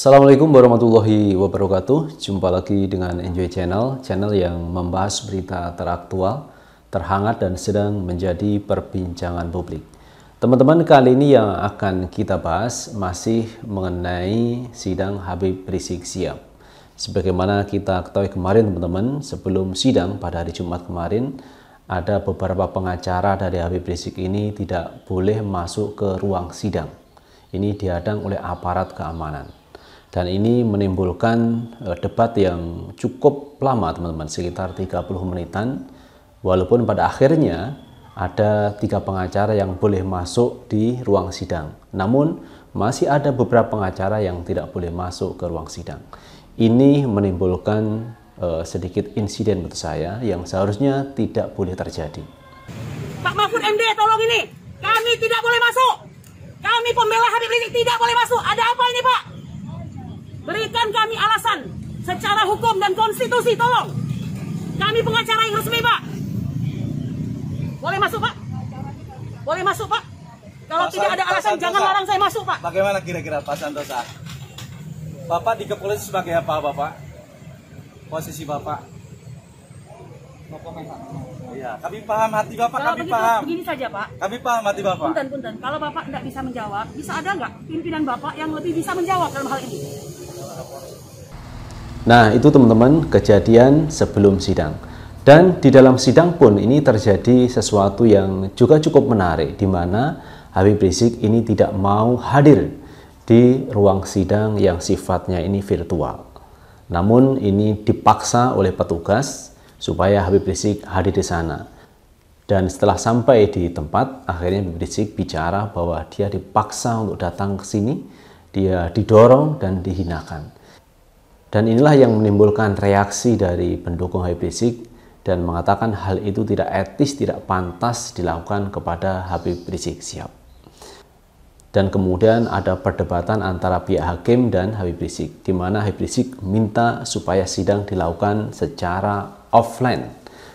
Assalamualaikum warahmatullahi wabarakatuh. Jumpa lagi dengan Enjoy Channel, channel yang membahas berita teraktual, terhangat dan sedang menjadi perbincangan publik. Teman-teman, kali ini yang akan kita bahas masih mengenai sidang Habib Rizik Siap. Sebagaimana kita ketahui kemarin teman-teman, sebelum sidang pada hari Jumat kemarin, ada beberapa pengacara dari Habib Rizik ini tidak boleh masuk ke ruang sidang. Ini dihadang oleh aparat keamanan dan ini menimbulkan eh, debat yang cukup lama teman-teman sekitar 30 menitan walaupun pada akhirnya ada tiga pengacara yang boleh masuk di ruang sidang namun masih ada beberapa pengacara yang tidak boleh masuk ke ruang sidang ini menimbulkan uh, sedikit insiden menurut saya yang seharusnya tidak boleh terjadi Pak Mahfud MD tolong ini kami tidak boleh masuk kami pembela Habib Rizik tidak boleh masuk ada apa ini Pak Berikan kami alasan secara hukum dan konstitusi tolong. Kami pengacara yang resmi Pak. Boleh masuk Pak? Boleh masuk Pak? Kalau Pak, tidak ada alasan Santosa, jangan larang saya masuk Pak. Bagaimana kira-kira Pak Santosa? Bapak di sebagai apa Bapak? Posisi Bapak? Iya, kami paham hati Bapak, kalau kami begitu, paham. Begini saja, Pak. Kami paham hati Bapak. Punten, punten. Kalau Bapak tidak bisa menjawab, bisa ada nggak pimpinan Bapak yang lebih bisa menjawab dalam hal ini? Nah, itu teman-teman kejadian sebelum sidang. Dan di dalam sidang pun ini terjadi sesuatu yang juga cukup menarik di mana Habib Rizik ini tidak mau hadir di ruang sidang yang sifatnya ini virtual. Namun ini dipaksa oleh petugas supaya Habib Rizik hadir di sana. Dan setelah sampai di tempat, akhirnya Habib Rizik bicara bahwa dia dipaksa untuk datang ke sini, dia didorong dan dihinakan. Dan inilah yang menimbulkan reaksi dari pendukung Habib Rizik dan mengatakan hal itu tidak etis, tidak pantas dilakukan kepada Habib Rizik siap. Dan kemudian ada perdebatan antara pihak hakim dan Habib Rizik, di mana Habib Rizik minta supaya sidang dilakukan secara offline,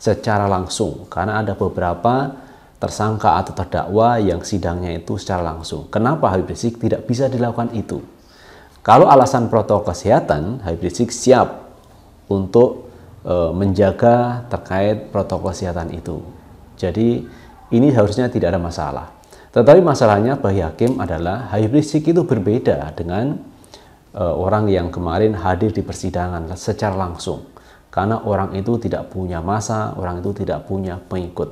secara langsung, karena ada beberapa tersangka atau terdakwa yang sidangnya itu secara langsung. Kenapa Habib Rizik tidak bisa dilakukan itu? Kalau alasan protokol kesehatan, Habib Rizik siap untuk e, menjaga terkait protokol kesehatan itu. Jadi ini harusnya tidak ada masalah. Tetapi masalahnya bagi hakim adalah Habib Rizik itu berbeda dengan e, orang yang kemarin hadir di persidangan secara langsung. Karena orang itu tidak punya masa, orang itu tidak punya pengikut.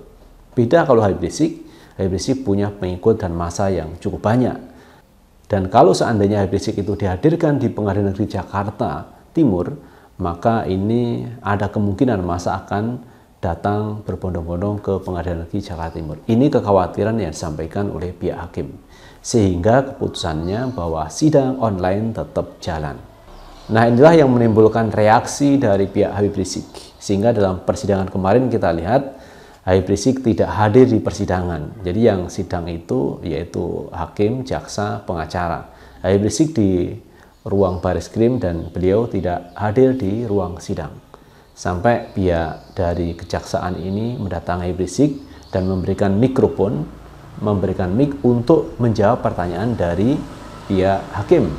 Beda kalau Habib Rizik, Habib Rizik punya pengikut dan masa yang cukup banyak dan kalau seandainya Habib Rizik itu dihadirkan di Pengadilan Negeri Jakarta Timur, maka ini ada kemungkinan masa akan datang berbondong-bondong ke Pengadilan Negeri Jakarta Timur. Ini kekhawatiran yang disampaikan oleh pihak hakim. Sehingga keputusannya bahwa sidang online tetap jalan. Nah inilah yang menimbulkan reaksi dari pihak Habib Rizik. Sehingga dalam persidangan kemarin kita lihat Habib Rizik tidak hadir di persidangan. Jadi yang sidang itu yaitu hakim, jaksa, pengacara. Habib Rizik di ruang baris krim dan beliau tidak hadir di ruang sidang. Sampai pihak dari kejaksaan ini mendatangi Habib Rizik dan memberikan mikrofon, memberikan mic untuk menjawab pertanyaan dari pihak hakim.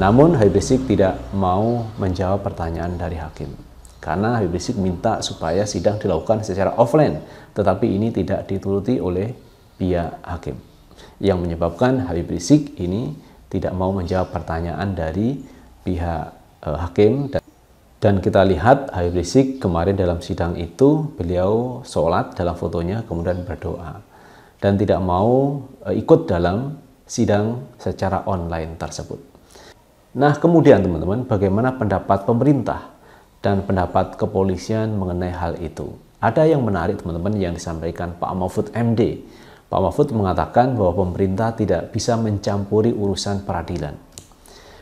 Namun Habib Rizik tidak mau menjawab pertanyaan dari hakim karena Habib Rizik minta supaya sidang dilakukan secara offline, tetapi ini tidak dituruti oleh pihak hakim. Yang menyebabkan Habib Rizik ini tidak mau menjawab pertanyaan dari pihak e, hakim dan, dan kita lihat Habib Rizik kemarin dalam sidang itu beliau sholat dalam fotonya kemudian berdoa dan tidak mau e, ikut dalam sidang secara online tersebut. Nah kemudian teman-teman bagaimana pendapat pemerintah dan pendapat kepolisian mengenai hal itu. Ada yang menarik teman-teman yang disampaikan Pak Mahfud MD. Pak Mahfud mengatakan bahwa pemerintah tidak bisa mencampuri urusan peradilan.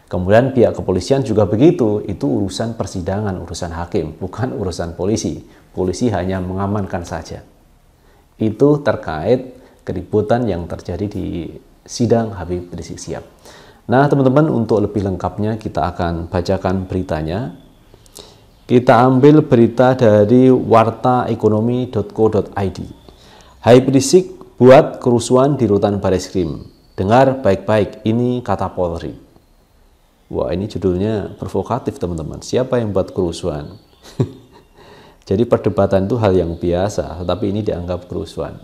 Kemudian pihak kepolisian juga begitu, itu urusan persidangan, urusan hakim, bukan urusan polisi. Polisi hanya mengamankan saja. Itu terkait keributan yang terjadi di sidang Habib Rizik Sihab. Nah, teman-teman, untuk lebih lengkapnya kita akan bacakan beritanya kita ambil berita dari wartaekonomi.co.id. Hai Prisik buat kerusuhan di rutan Baris Krim. Dengar baik-baik, ini kata Polri. Wah, ini judulnya provokatif, teman-teman. Siapa yang buat kerusuhan? Jadi perdebatan itu hal yang biasa, tetapi ini dianggap kerusuhan.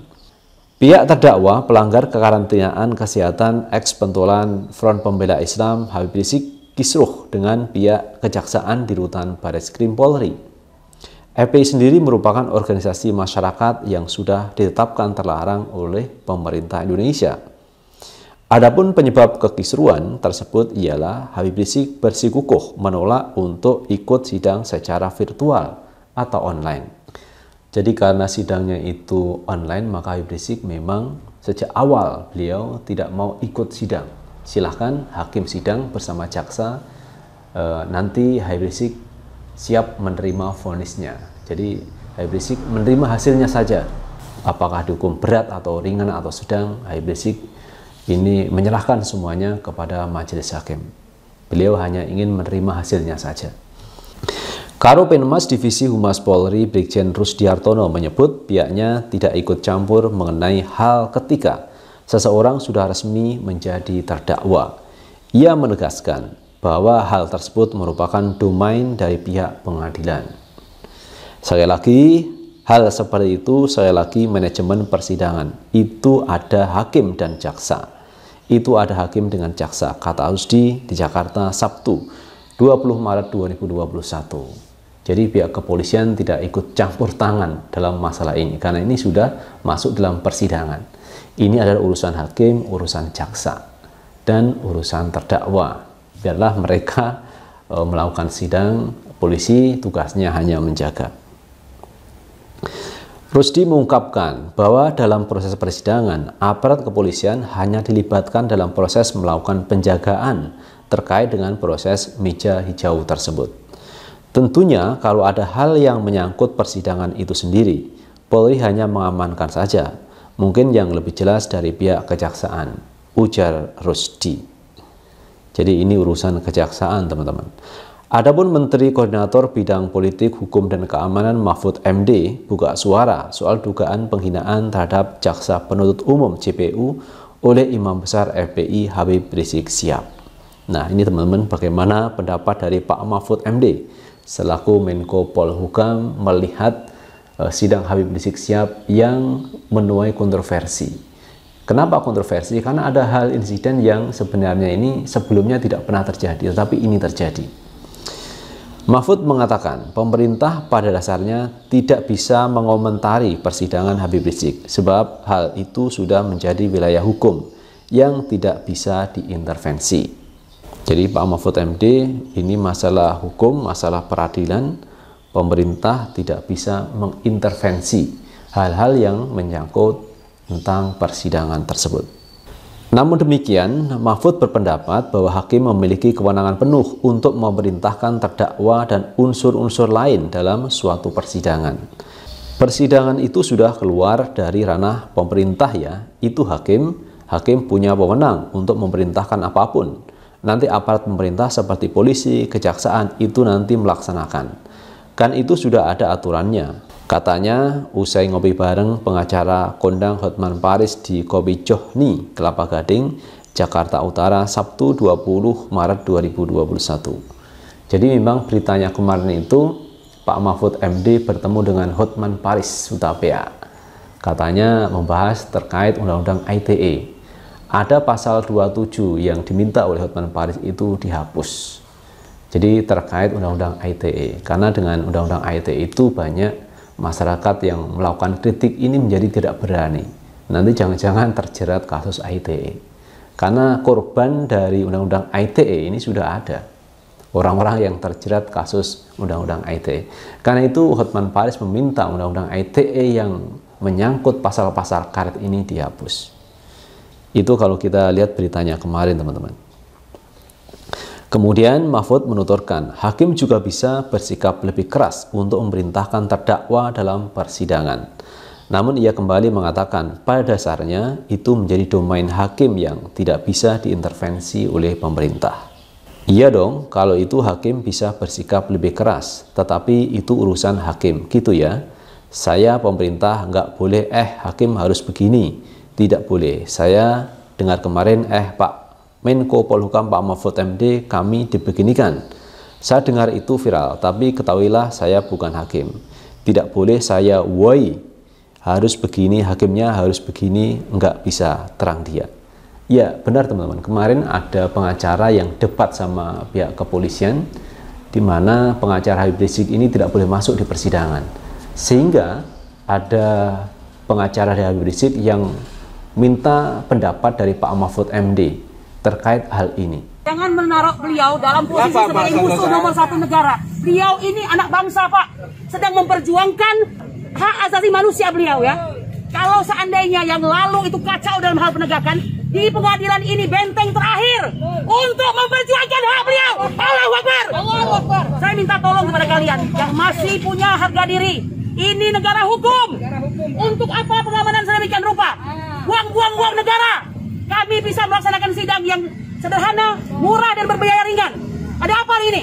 Pihak terdakwa pelanggar kekarantinaan kesehatan eks pentolan Front Pembela Islam Habib Rizik kisruh dengan pihak kejaksaan di rutan Baris Krim Polri. FPI sendiri merupakan organisasi masyarakat yang sudah ditetapkan terlarang oleh pemerintah Indonesia. Adapun penyebab kekisruan tersebut ialah Habib Rizik bersikukuh menolak untuk ikut sidang secara virtual atau online. Jadi karena sidangnya itu online, maka Habib Rizik memang sejak awal beliau tidak mau ikut sidang silahkan hakim sidang bersama jaksa e, nanti Habib Rizik siap menerima vonisnya. Jadi Habib Rizik menerima hasilnya saja. Apakah dihukum berat atau ringan atau sedang, Habib Rizik ini menyerahkan semuanya kepada majelis hakim. Beliau hanya ingin menerima hasilnya saja. Karo Penmas Divisi Humas Polri Brigjen Rusdiartono menyebut pihaknya tidak ikut campur mengenai hal ketika seseorang sudah resmi menjadi terdakwa. Ia menegaskan bahwa hal tersebut merupakan domain dari pihak pengadilan. Sekali lagi, hal seperti itu sekali lagi manajemen persidangan. Itu ada hakim dan jaksa. Itu ada hakim dengan jaksa, kata Ausdi di Jakarta Sabtu 20 Maret 2021. Jadi pihak kepolisian tidak ikut campur tangan dalam masalah ini karena ini sudah masuk dalam persidangan. Ini adalah urusan hakim, urusan jaksa, dan urusan terdakwa. Biarlah mereka e, melakukan sidang, polisi tugasnya hanya menjaga. Rusdi mengungkapkan bahwa dalam proses persidangan, aparat kepolisian hanya dilibatkan dalam proses melakukan penjagaan terkait dengan proses meja hijau tersebut. Tentunya kalau ada hal yang menyangkut persidangan itu sendiri, Polri hanya mengamankan saja, mungkin yang lebih jelas dari pihak kejaksaan, ujar Rusdi. Jadi ini urusan kejaksaan teman-teman. Adapun Menteri Koordinator Bidang Politik, Hukum, dan Keamanan Mahfud MD buka suara soal dugaan penghinaan terhadap Jaksa Penuntut Umum CPU oleh Imam Besar FPI Habib Rizik Siap. Nah ini teman-teman bagaimana pendapat dari Pak Mahfud MD selaku Menko Polhukam melihat uh, sidang Habib Rizik Sihab yang menuai kontroversi. Kenapa kontroversi? Karena ada hal insiden yang sebenarnya ini sebelumnya tidak pernah terjadi, tetapi ini terjadi. Mahfud mengatakan, pemerintah pada dasarnya tidak bisa mengomentari persidangan Habib Rizik, sebab hal itu sudah menjadi wilayah hukum yang tidak bisa diintervensi. Jadi Pak Mahfud MD ini masalah hukum, masalah peradilan, pemerintah tidak bisa mengintervensi hal-hal yang menyangkut tentang persidangan tersebut. Namun demikian, Mahfud berpendapat bahwa hakim memiliki kewenangan penuh untuk memerintahkan terdakwa dan unsur-unsur lain dalam suatu persidangan. Persidangan itu sudah keluar dari ranah pemerintah ya, itu hakim, hakim punya wewenang untuk memerintahkan apapun Nanti aparat pemerintah seperti polisi, kejaksaan itu nanti melaksanakan. Kan itu sudah ada aturannya. Katanya, usai ngopi bareng pengacara kondang Hotman Paris di Kopi Johni, Kelapa Gading, Jakarta Utara, Sabtu 20 Maret 2021. Jadi memang beritanya kemarin itu, Pak Mahfud MD bertemu dengan Hotman Paris, Utapia. Katanya membahas terkait Undang-Undang ITE, ada pasal 27 yang diminta oleh Hotman Paris itu dihapus. Jadi terkait Undang-Undang ITE, karena dengan Undang-Undang ITE itu banyak masyarakat yang melakukan kritik ini menjadi tidak berani. Nanti jangan-jangan terjerat kasus ITE. Karena korban dari Undang-Undang ITE ini sudah ada. Orang-orang yang terjerat kasus Undang-Undang ITE. Karena itu Hotman Paris meminta Undang-Undang ITE yang menyangkut pasal-pasal karet ini dihapus. Itu kalau kita lihat beritanya kemarin teman-teman. Kemudian Mahfud menuturkan, hakim juga bisa bersikap lebih keras untuk memerintahkan terdakwa dalam persidangan. Namun ia kembali mengatakan, pada dasarnya itu menjadi domain hakim yang tidak bisa diintervensi oleh pemerintah. Iya dong, kalau itu hakim bisa bersikap lebih keras, tetapi itu urusan hakim, gitu ya. Saya pemerintah nggak boleh, eh hakim harus begini tidak boleh. Saya dengar kemarin, eh Pak Menko Polhukam Pak Mahfud MD, kami dibeginikan. Saya dengar itu viral, tapi ketahuilah saya bukan hakim. Tidak boleh saya woi, harus begini, hakimnya harus begini, enggak bisa terang dia. Ya benar teman-teman, kemarin ada pengacara yang debat sama pihak kepolisian, di mana pengacara Habib Rizik ini tidak boleh masuk di persidangan. Sehingga ada pengacara dari Habib Rizik yang minta pendapat dari Pak Mahfud MD terkait hal ini. Jangan menaruh beliau dalam posisi Kenapa, sebagai Pak, musuh nomor satu negara. Beliau ini anak bangsa, Pak. Sedang memperjuangkan hak asasi manusia beliau ya. Kalau seandainya yang lalu itu kacau dalam hal penegakan, di pengadilan ini benteng terakhir untuk memperjuangkan hak beliau. Allah Akbar. Saya minta tolong kepada kalian yang masih punya harga diri. Ini Negara hukum. Untuk apa pengamanan sedemikian rupa? uang-uang negara. Kami bisa melaksanakan sidang yang sederhana, murah, dan berbiaya ringan. Ada apa hari ini?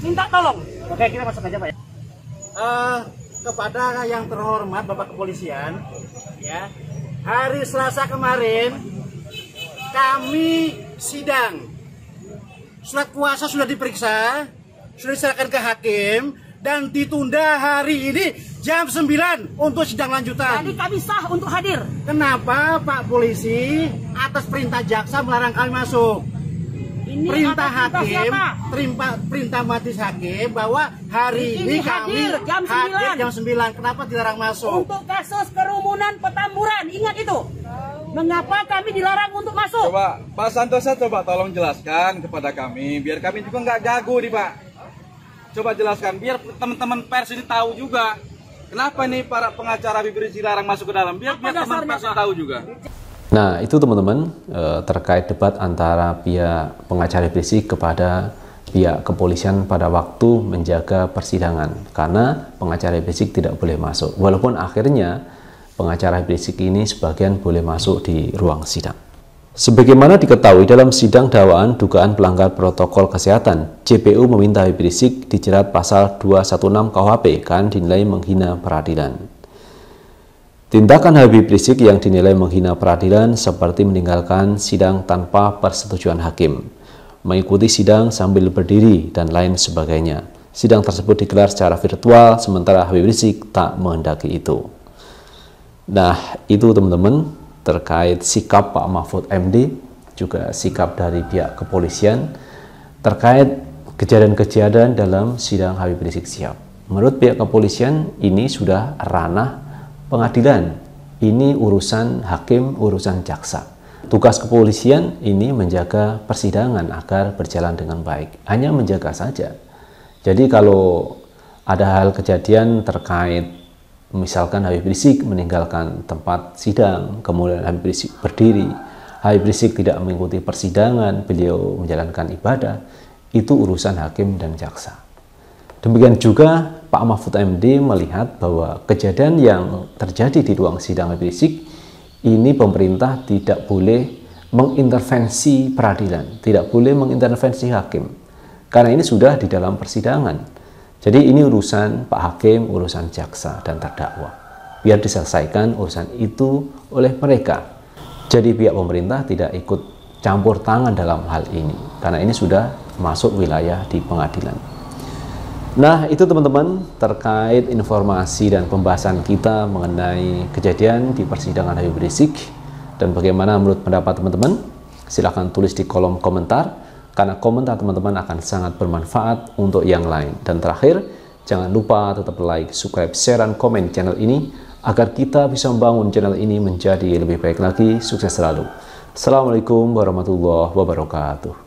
Minta tolong. Oke, kita masuk aja, Pak. Ya. Uh, kepada yang terhormat Bapak Kepolisian, ya hari Selasa kemarin kami sidang. Surat kuasa sudah diperiksa, sudah diserahkan ke hakim, dan ditunda hari ini jam 9 untuk sidang lanjutan. Jadi kami sah untuk hadir. Kenapa Pak Polisi atas perintah jaksa melarang kami masuk? Ini perintah hakim, terima perintah matis hakim bahwa hari ini, ini hadir jam hadir jam 9. Kenapa dilarang masuk? Untuk kasus kerumunan petamburan, ingat itu. Mengapa kami dilarang untuk masuk? Coba Pak Santosa coba tolong jelaskan kepada kami biar kami juga nggak gagu nih Pak. Coba jelaskan biar teman-teman pers ini tahu juga. Kenapa nih para pengacara Habib larang masuk ke dalam? Biar biar teman pasti tahu juga. Nah, itu teman-teman eh, terkait debat antara pihak pengacara Habib kepada pihak kepolisian pada waktu menjaga persidangan karena pengacara Habib tidak boleh masuk. Walaupun akhirnya pengacara Habib ini sebagian boleh masuk di ruang sidang. Sebagaimana diketahui dalam sidang dakwaan dugaan pelanggar protokol kesehatan, JPU meminta Habib Rizik dijerat pasal 216 KUHP karena dinilai menghina peradilan. Tindakan Habib Rizik yang dinilai menghina peradilan seperti meninggalkan sidang tanpa persetujuan hakim, mengikuti sidang sambil berdiri, dan lain sebagainya. Sidang tersebut digelar secara virtual, sementara Habib Rizik tak menghendaki itu. Nah, itu teman-teman terkait sikap Pak Mahfud MD, juga sikap dari pihak kepolisian terkait kejadian-kejadian dalam sidang Habib Rizik Sihab. Menurut pihak kepolisian ini sudah ranah pengadilan. Ini urusan hakim, urusan jaksa. Tugas kepolisian ini menjaga persidangan agar berjalan dengan baik. Hanya menjaga saja. Jadi kalau ada hal kejadian terkait Misalkan Habib Rizik meninggalkan tempat sidang, kemudian Habib Rizik berdiri, Habib Rizik tidak mengikuti persidangan, beliau menjalankan ibadah, itu urusan hakim dan jaksa. Demikian juga Pak Mahfud MD melihat bahwa kejadian yang terjadi di ruang sidang Habib Rizik ini pemerintah tidak boleh mengintervensi peradilan, tidak boleh mengintervensi hakim. Karena ini sudah di dalam persidangan jadi ini urusan Pak Hakim, urusan jaksa dan terdakwa. Biar diselesaikan urusan itu oleh mereka. Jadi pihak pemerintah tidak ikut campur tangan dalam hal ini karena ini sudah masuk wilayah di pengadilan. Nah, itu teman-teman terkait informasi dan pembahasan kita mengenai kejadian di persidangan Habib Rizik dan bagaimana menurut pendapat teman-teman. Silahkan tulis di kolom komentar karena komentar teman-teman akan sangat bermanfaat untuk yang lain. Dan terakhir, jangan lupa tetap like, subscribe, share, dan komen channel ini agar kita bisa membangun channel ini menjadi lebih baik lagi. Sukses selalu. Assalamualaikum warahmatullahi wabarakatuh.